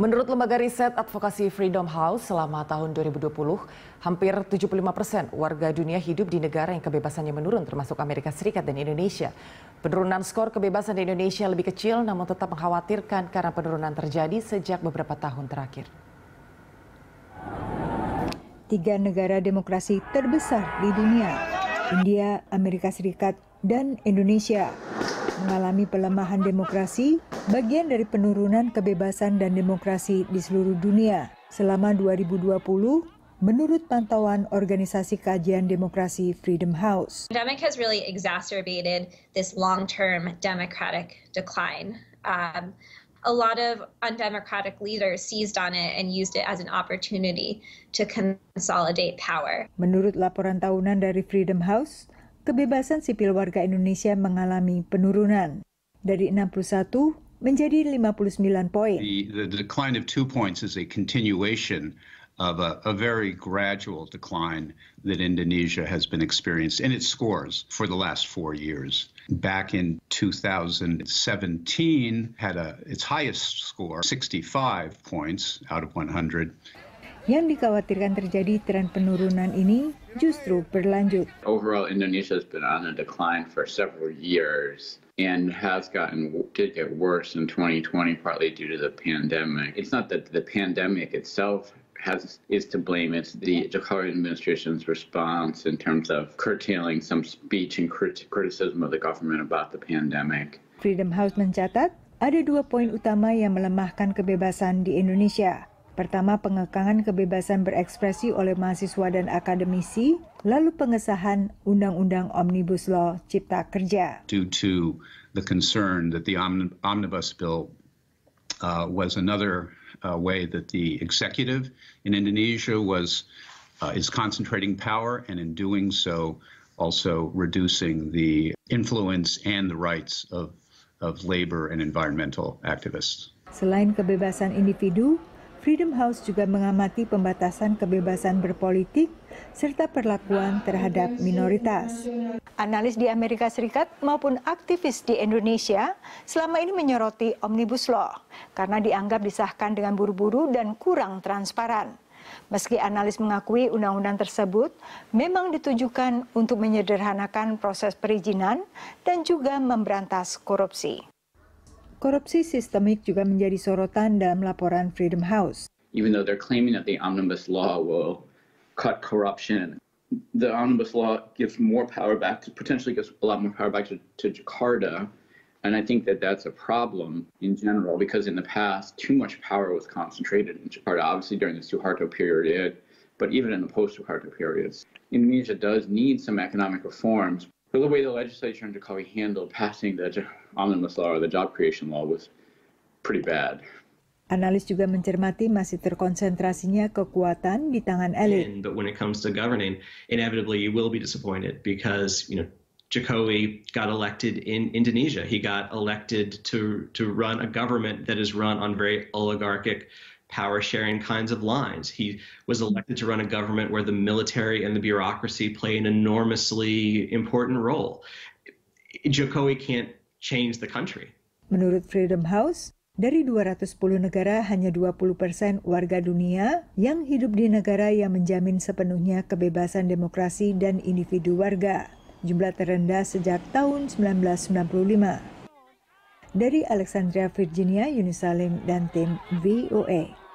Menurut lembaga riset advokasi Freedom House, selama tahun 2020, hampir 75 persen warga dunia hidup di negara yang kebebasannya menurun, termasuk Amerika Serikat dan Indonesia. Penurunan skor kebebasan di Indonesia lebih kecil, namun tetap mengkhawatirkan karena penurunan terjadi sejak beberapa tahun terakhir. Tiga negara demokrasi terbesar di dunia, India, Amerika Serikat, dan Indonesia mengalami pelemahan demokrasi, bagian dari penurunan kebebasan dan demokrasi di seluruh dunia. Selama 2020, menurut pantauan organisasi kajian demokrasi Freedom House. Pandemic has really exacerbated this long-term democratic decline. Um, a lot of undemocratic leaders seized on it and used it as an opportunity to consolidate power. Menurut laporan tahunan dari Freedom House, kebebasan sipil warga Indonesia mengalami penurunan dari 61 menjadi 59 poin. The, the decline of two points is a continuation of a, a, very gradual decline that Indonesia has been experiencing in its scores for the last four years. Back in 2017, had a, its highest score, 65 points out of 100. Yang dikhawatirkan terjadi tren penurunan ini justru berlanjut. Overall, Indonesia has been on a decline for several years and has gotten did get worse in 2020 partly due to the pandemic. It's not that the pandemic itself has is to blame. It's the Jokowi administration's response in terms of curtailing some speech and crit criticism of the government about the pandemic. Freedom House mencatat ada dua poin utama yang melemahkan kebebasan di Indonesia. Pertama, pengekangan kebebasan berekspresi oleh mahasiswa dan akademisi, lalu pengesahan Undang-Undang Omnibus Law Cipta Kerja. Due to the concern that the Omnibus Bill uh, was another uh, way that the executive in Indonesia was uh, is concentrating power and in doing so also reducing the influence and the rights of of labor and environmental activists. Selain kebebasan individu, Freedom House juga mengamati pembatasan kebebasan berpolitik serta perlakuan terhadap minoritas. Analis di Amerika Serikat maupun aktivis di Indonesia selama ini menyoroti Omnibus Law karena dianggap disahkan dengan buru-buru dan kurang transparan. Meski analis mengakui undang-undang tersebut memang ditujukan untuk menyederhanakan proses perizinan dan juga memberantas korupsi. Korupsi sistemik juga menjadi sorotan dalam laporan Freedom House. Even though they're claiming that the omnibus law will cut corruption, the omnibus law gives more power back to potentially gives a lot more power back to, to Jakarta. And I think that that's a problem in general because in the past, too much power was concentrated in Jakarta, obviously during the Suharto period, but even in the post Suharto periods. Indonesia does need some economic reforms, so the way the legislature in Jacoby handled passing the omnibus law or the job creation law was pretty bad. Analis juga mencermati masih terkonsentrasinya kekuatan di tangan elit. But when it comes to governing, inevitably you will be disappointed because you know Jokowi got elected in Indonesia. He got elected to to run a government that is run on very oligarchic power sharing kinds of lines. He was elected to run a government where the military and the bureaucracy play an enormously important role. Jokowi can't change the country. Menurut Freedom House, dari 210 negara hanya 20 persen warga dunia yang hidup di negara yang menjamin sepenuhnya kebebasan demokrasi dan individu warga. Jumlah terendah sejak tahun 1995. Dari Alexandria, Virginia, Yerusalem, dan tim VOA.